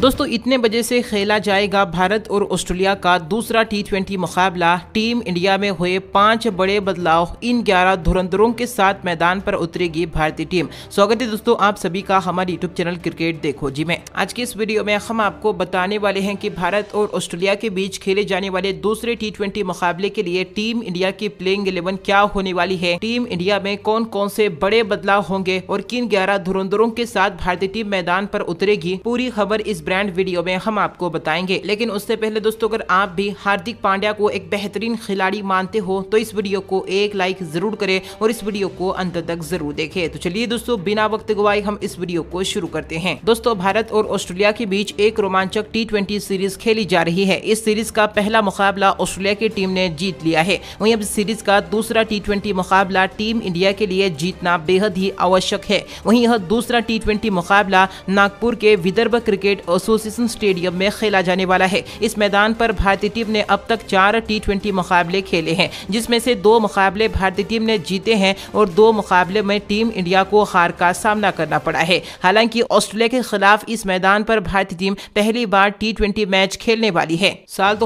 दोस्तों इतने बजे से खेला जाएगा भारत और ऑस्ट्रेलिया का दूसरा टी ट्वेंटी मुकाबला टीम इंडिया में हुए पांच बड़े बदलाव इन ग्यारह धुरंधरों के साथ मैदान पर उतरेगी भारतीय टीम स्वागत है दोस्तों आप सभी का हमारे यूट्यूब चैनल क्रिकेट देखो जी में आज के इस वीडियो में हम आपको बताने वाले हैं कि भारत और ऑस्ट्रेलिया के बीच खेले जाने वाले दूसरे टी ट्वेंटी मुकाबले के लिए टीम इंडिया की प्लेइंग इलेवन क्या होने वाली है टीम इंडिया में कौन कौन से बड़े बदलाव होंगे और किन ग्यारह धुरंधरों के साथ भारतीय टीम मैदान पर उतरेगी पूरी खबर इस ब्रांड वीडियो में हम आपको बताएंगे लेकिन उससे पहले दोस्तों अगर आप भी हार्दिक पांड्या को एक बेहतरीन खिलाड़ी मानते हो तो इस वीडियो को एक लाइक जरूर करें और इस वीडियो को अंत तक जरूर देखें तो चलिए दोस्तों बिना वक्त गवाए हम इस वीडियो को शुरू करते हैं दोस्तों भारत और ऑस्ट्रेलिया के बीच एक रोमांचक टी सीरीज खेली जा रही है इस सीरीज का पहला मुकाबला ऑस्ट्रेलिया की टीम ने जीत लिया है वही अब सीरीज का दूसरा टी मुकाबला टीम इंडिया के लिए जीतना बेहद ही आवश्यक है वहीं यह दूसरा टी मुकाबला नागपुर के विदर्भ क्रिकेट एसोसिएशन स्टेडियम में खेला जाने वाला है इस मैदान पर भारतीय टीम ने अब तक चार टी मुकाबले खेले हैं जिसमें से दो मुकाबले भारतीय टीम ने जीते हैं और दो मुकाबले में टीम इंडिया को हार का सामना करना पड़ा है हालांकि ऑस्ट्रेलिया के खिलाफ इस मैदान पर भारतीय टीम पहली बार टी मैच खेलने वाली है साल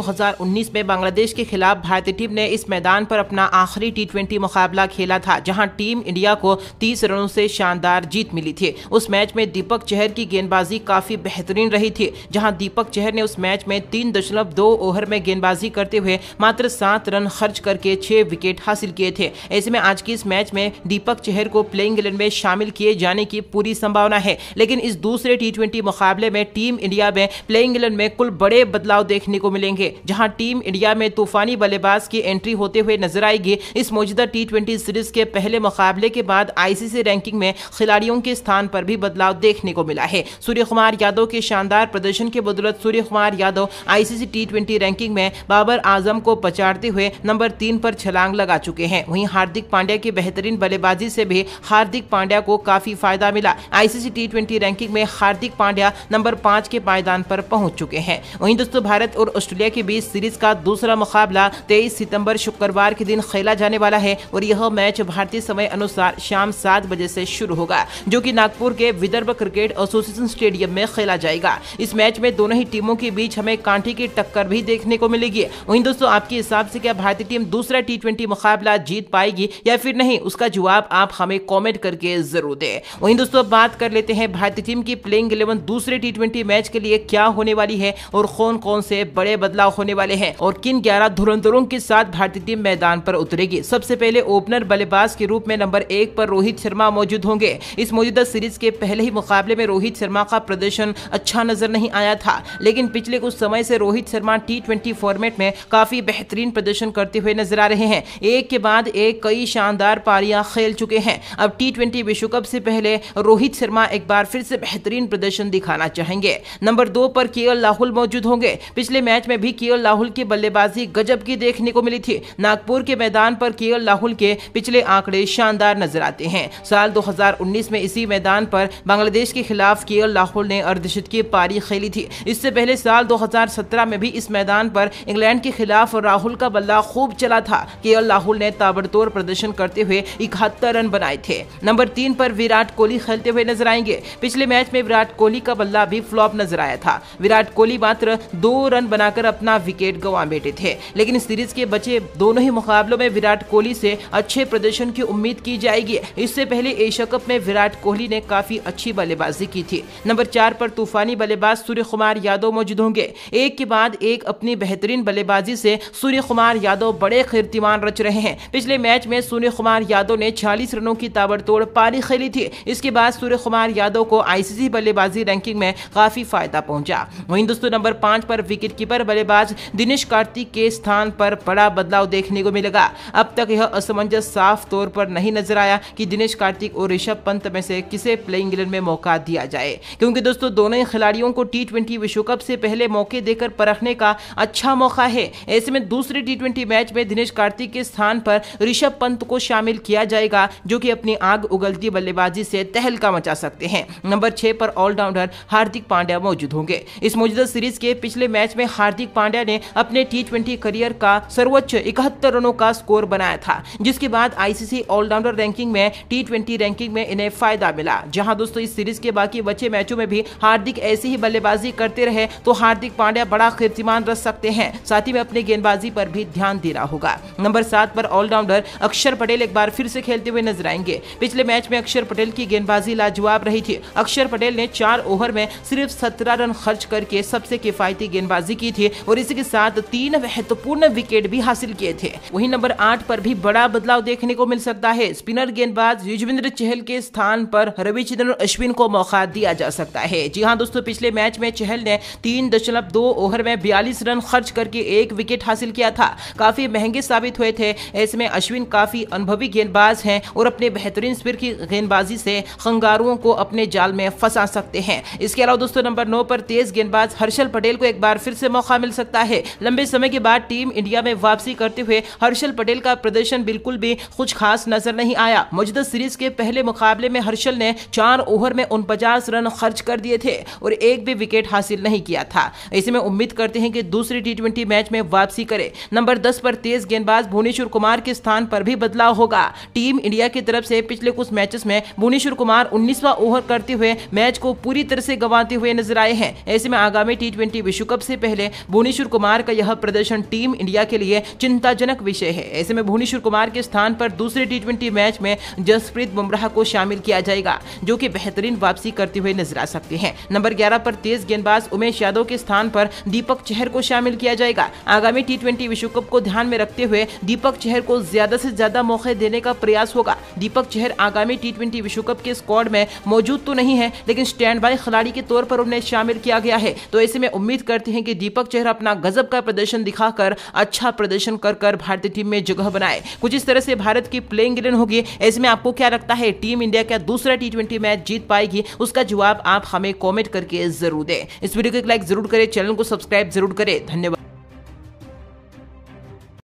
उन्नीस में बांग्लादेश के खिलाफ भारतीय टीम ने इस मैदान पर अपना आखिरी टी मुकाबला खेला था जहाँ टीम इंडिया को तीस रनों से शानदार जीत मिली थी उस मैच में दीपक चहर की गेंदबाजी काफी बेहतरीन रही रही थी जहां दीपक चहर ने उस मैच में तीन दशमलव दो ओवर में गेंदबाजी करते हुए मात्र सात रन खर्च करके छह विकेट हासिल किए थे ऐसे में आज की इस मैच में दीपक चहर को प्लेइंग इलेवन में शामिल किए जाने की पूरी संभावना है लेकिन इस दूसरे टी मुकाबले में टीम इंडिया में प्लेइंग इलेवन में कुल बड़े बदलाव देखने को मिलेंगे जहाँ टीम इंडिया में तूफानी बल्लेबाज की एंट्री होते हुए नजर आएगी इस मौजूदा टी सीरीज के पहले मुकाबले के बाद आईसीसी रैंकिंग में खिलाड़ियों के स्थान पर भी बदलाव देखने को मिला है सूर्य कुमार यादव के शानदार शानदार प्रदर्शन के बदौलत Surya Kumar Yadav ICC T ranking में बाबर आजम को पचारते हुए नंबर तीन पर छलांग लगा चुके हैं वहीं हार्दिक पांड्या की बेहतरीन बल्लेबाजी से भी हार्दिक पांड्या को काफी फायदा मिला आईसीसी टी रैंकिंग में हार्दिक पांड्या नंबर पांच के पायदान पर पहुंच चुके हैं वहीं दोस्तों भारत और ऑस्ट्रेलिया के बीच सीरीज का दूसरा मुकाबला तेईस सितम्बर शुक्रवार के दिन खेला जाने वाला है और यह मैच भारतीय समय अनुसार शाम सात बजे से शुरू होगा जो कि नागपुर के विदर्भ क्रिकेट एसोसिएशन स्टेडियम में खेला जाएगा इस मैच में दोनों ही टीमों के बीच हमें कांटे की टक्कर भी देखने को मिलेगी वहीं दोस्तों आपके हिसाब से क्या भारतीय टीम दूसरा टी मुकाबला जीत पाएगी या फिर नहीं उसका जवाब आप हमें कॉमेंट करके जरूर दें वहीं दोस्तों बात कर लेते हैं भारतीय टीम की प्लेइंग इलेवन दूसरे टी मैच के लिए क्या होने वाली है और कौन कौन से बड़े बदलाव होने वाले हैं और किन ग्यारह धुरंधरों के साथ भारतीय टीम मैदान पर उतरेगी सबसे पहले ओपनर बल्लेबाज के रूप में नंबर एक पर रोहित शर्मा मौजूद होंगे इस मौजूदा सीरीज के पहले ही मुकाबले में रोहित शर्मा का प्रदर्शन अच्छा नजर नहीं आया था लेकिन पिछले कुछ समय से रोहित शर्मा टी फॉर्मेट में काफी बेहतरीन प्रदर्शन करते हुए नजर आ रहे हैं एक के बाद एक कई शानदार पारियां खेल चुके हैं अब टी विश्व कप से पहले रोहित शर्मा एक बार फिर से बेहतरीन प्रदर्शन दिखाना चाहेंगे नंबर दो पर के राहुल मौजूद होंगे पिछले मैच में भी के राहुल की बल्लेबाजी गजब की देखने को मिली थी नागपुर के मैदान पर के राहुल के पिछले आंकड़े शानदार नजर आते हैं साल 2019 में इसी मैदान पर बांग्लादेश के खिलाफ के राहुल ने अर्धशत के पारी खेली थी इससे पहले साल 2017 में भी इस मैदान पर इंग्लैंड के खिलाफ राहुल का बल्ला खूब चला था के राहुल ने ताबड़तोड़ प्रदर्शन करते हुए इकहत्तर रन बनाए थे नंबर तीन पर विराट कोहली खेलते हुए नजर आएंगे पिछले मैच में विराट कोहली का बल्ला भी फ्लॉप नजर आया था विराट कोहली मात्र दो रन बनाकर अपना विकेट गंवा बैठे थे लेकिन सीरीज के बचे दोनों ही मुकाबलों में विराट कोहली से अच्छे प्रदर्शन की उम्मीद की जाएगी इससे पहले एशिया कप में विराट कोहली ने काफी अच्छी बल्लेबाजी की थी नंबर चार पर तूफानी बल्ले बल्लेबाज सूर्य कुमार यादव मौजूद होंगे एक के बाद एक अपनी बेहतरीन बल्लेबाजी से सूर्य कुमार यादव बड़े कीर्तिमान रच रहे हैं पिछले मैच में सूर्य कुमार यादव ने छियालीस रनों की ताबड़तोड़ पारी खेली थी इसके बाद सूर्य कुमार यादव को आईसीसी बल्लेबाजी रैंकिंग में काफी फायदा पहुंचा वहीं दोस्तों नंबर पांच पर कीपर बल्लेबाज दिनेश कार्तिक के स्थान पर बड़ा बदलाव देखने को मिलेगा अब तक यह असमंजस साफ तौर पर नहीं नजर आया कि दिनेश कार्तिक और ऋषभ पंत में से किसे प्लेइंग इलेवन में मौका दिया जाए क्योंकि दोस्तों दोनों ही खिलाड़ी खिलाड़ियों को टी ट्वेंटी विश्व कप से पहले मौके देकर परखने का अच्छा मौका है ऐसे में दूसरे टी मैच में दिनेश कार्तिक के स्थान पर ऋषभ पंत को शामिल किया जाएगा जो कि अपनी आग उगलती बल्लेबाजी से तहलका मचा सकते हैं नंबर छह पर ऑलराउंडर हार्दिक पांड्या मौजूद होंगे इस मौजूदा सीरीज के पिछले मैच में हार्दिक पांड्या ने अपने टी ट्वेंटी करियर का सर्वोच्च इकहत्तर रनों का स्कोर बनाया था जिसके बाद आईसीसी ऑलराउंडर रैंकिंग में टी ट्वेंटी रैंकिंग में इन्हें फायदा मिला जहां दोस्तों इस सीरीज के बाकी बचे मैचों में भी हार्दिक ऐसे ऐसे ही बल्लेबाजी करते रहे तो हार्दिक पांड्या बड़ा कीर्तिमान रख सकते हैं साथ ही में अपने गेंदबाजी पर भी ध्यान देना होगा नंबर सात पर ऑलराउंडर अक्षर पटेल एक बार फिर से खेलते हुए नजर आएंगे पिछले मैच में अक्षर पटेल की गेंदबाजी लाजवाब रही थी अक्षर पटेल ने चार ओवर में सिर्फ सत्रह रन खर्च करके सबसे किफायती गेंदबाजी की थी और इसी के साथ तीन महत्वपूर्ण विकेट भी हासिल किए थे वही नंबर आठ पर भी बड़ा बदलाव देखने को मिल सकता है स्पिनर गेंदबाज युजवेंद्र चहल के स्थान पर रविचंद्र अश्विन को मौका दिया जा सकता है जी हाँ दोस्तों पिछले मैच में चहल ने तीन दशमलव दो ओवर में बयालीस रन खर्च करके एक विकेट हासिल किया था काफी महंगे साबित हुए थे ऐसे में अश्विन काफी अनुभवी गेंदबाज हैं और अपने बेहतरीन स्पिर की गेंदबाजी से खंगारुओं को अपने जाल में फंसा सकते हैं इसके अलावा दोस्तों नंबर नौ पर तेज गेंदबाज हर्षल पटेल को एक बार फिर से मौका मिल सकता है लंबे समय के बाद टीम इंडिया में वापसी करते हुए हर्षल पटेल का प्रदर्शन बिल्कुल भी कुछ खास नजर नहीं आया मौजूदा सीरीज के पहले मुकाबले में हर्षल ने चार ओवर में उनपचास रन खर्च कर दिए थे और एक भी विकेट हासिल नहीं किया था ऐसे में उम्मीद करते हैं कि दूसरी टी मैच में वापसी करे नंबर दस पर तेज गेंदबाज भुवनेश्वर कुमार के स्थान पर भी बदलाव होगा टीम इंडिया की तरफ से पिछले कुछ मैचेस में भुवनेश्वर कुमार उन्नीसवा ओवर करते हुए मैच को पूरी तरह से गंवाते हुए नजर आए हैं ऐसे में आगामी टी ट्वेंटी विश्व कप से पहले भुवनेश्वर कुमार का यह प्रदर्शन टीम इंडिया के लिए चिंताजनक विषय है ऐसे में भुवनेश्वर कुमार के स्थान पर दूसरे टी ट्वेंटी मैच में जसप्रीत बुमराह को शामिल किया जाएगा जो कि बेहतरीन वापसी करते हुए नजर आ सकते हैं नंबर ग्यारह 11 पर तेज गेंदबाज उमेश यादव के स्थान पर दीपक चहर को शामिल किया जाएगा आगामी टी विश्व कप को ध्यान में रखते हुए दीपक चहर को ज्यादा से ज्यादा मौके देने का प्रयास होगा दीपक चहर आगामी टी विश्व कप के स्कॉड में मौजूद तो नहीं है लेकिन स्टैंड बाय खिलाड़ी के तौर पर उन्हें शामिल किया गया है तो ऐसे में उम्मीद करते हैं कि दीपक चेहर अपना गजब का प्रदर्शन दिखाकर अच्छा प्रदर्शन कर कर भारतीय टीम में जगह बनाए कुछ इस तरह से भारत की प्लेइंग इलेवन होगी ऐसे में आपको क्या लगता है टीम इंडिया क्या दूसरा टी मैच जीत पाएगी उसका जवाब आप हमें कॉमेंट करके जरूर दे इस वीडियो को एक लाइक जरूर करें चैनल को सब्सक्राइब जरूर करें धन्यवाद